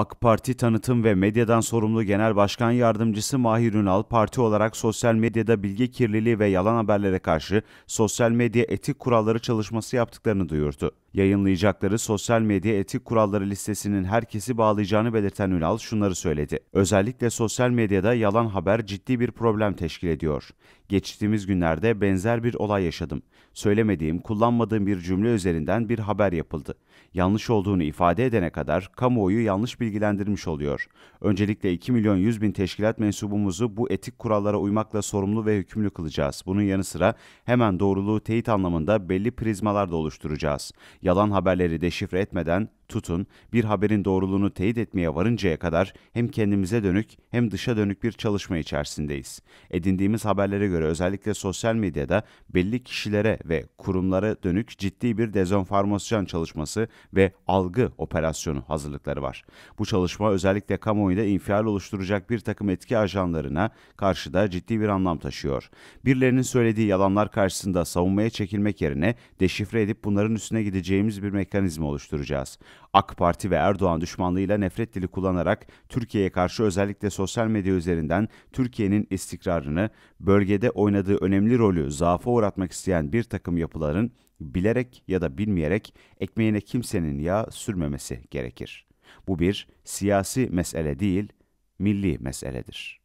AK Parti Tanıtım ve Medyadan sorumlu Genel Başkan Yardımcısı Mahir Ünal, parti olarak sosyal medyada bilgi kirliliği ve yalan haberlere karşı sosyal medya etik kuralları çalışması yaptıklarını duyurdu. Yayınlayacakları sosyal medya etik kuralları listesinin herkesi bağlayacağını belirten Ünal şunları söyledi. Özellikle sosyal medyada yalan haber ciddi bir problem teşkil ediyor. Geçtiğimiz günlerde benzer bir olay yaşadım. Söylemediğim, kullanmadığım bir cümle üzerinden bir haber yapıldı. Yanlış olduğunu ifade edene kadar kamuoyu yanlış bilgilendirmiş oluyor. Öncelikle 2 milyon 100 bin teşkilat mensubumuzu bu etik kurallara uymakla sorumlu ve hükümlü kılacağız. Bunun yanı sıra hemen doğruluğu teyit anlamında belli prizmalar da oluşturacağız. Yalan haberleri deşifre etmeden tutun, bir haberin doğruluğunu teyit etmeye varıncaya kadar hem kendimize dönük hem dışa dönük bir çalışma içerisindeyiz. Edindiğimiz haberlere göre özellikle sosyal medyada belli kişilere ve kurumlara dönük ciddi bir dezenformasyon çalışması ve algı operasyonu hazırlıkları var. Bu çalışma özellikle kamuoyunda infial oluşturacak bir takım etki ajanlarına karşı da ciddi bir anlam taşıyor. Birilerinin söylediği yalanlar karşısında savunmaya çekilmek yerine deşifre edip bunların üstüne gidecek yapabileceğimiz bir mekanizma oluşturacağız. AK Parti ve Erdoğan düşmanlığıyla nefret dili kullanarak Türkiye'ye karşı özellikle sosyal medya üzerinden Türkiye'nin istikrarını, bölgede oynadığı önemli rolü zaafa uğratmak isteyen bir takım yapıların bilerek ya da bilmeyerek ekmeğine kimsenin yağ sürmemesi gerekir. Bu bir siyasi mesele değil, milli meseledir.